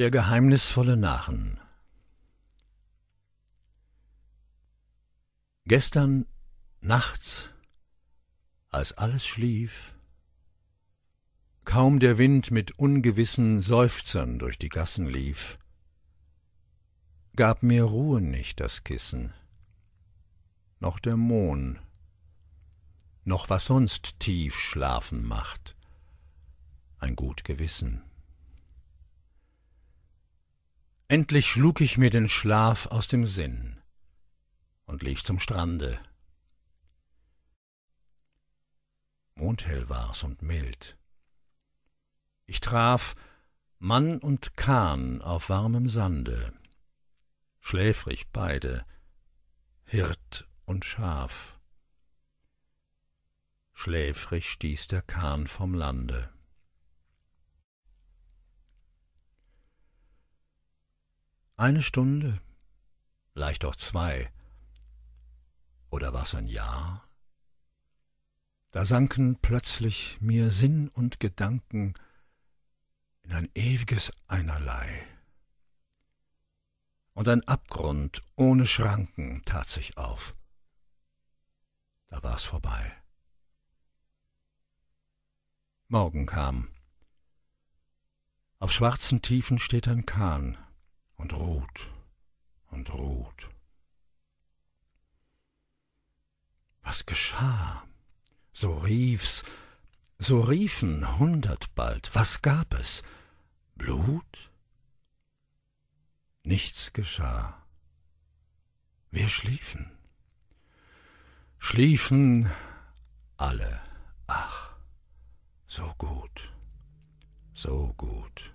Der geheimnisvolle Narren Gestern nachts, als alles schlief, kaum der Wind mit ungewissen Seufzern durch die Gassen lief, gab mir Ruhe nicht das Kissen, noch der Mohn, noch was sonst tief schlafen macht, ein gut Gewissen. Endlich schlug ich mir den Schlaf aus dem Sinn und lief zum Strande. Mondhell war's und mild. Ich traf Mann und Kahn auf warmem Sande, schläfrig beide, Hirt und Schaf. Schläfrig stieß der Kahn vom Lande. Eine Stunde, vielleicht auch zwei. Oder war's ein Jahr? Da sanken plötzlich mir Sinn und Gedanken in ein ewiges Einerlei. Und ein Abgrund ohne Schranken tat sich auf. Da war's vorbei. Morgen kam. Auf schwarzen Tiefen steht ein Kahn, und ruht und ruht. Was geschah? So rief's, so riefen hundert bald. Was gab es? Blut? Nichts geschah. Wir schliefen. Schliefen alle. Ach, so gut, so gut.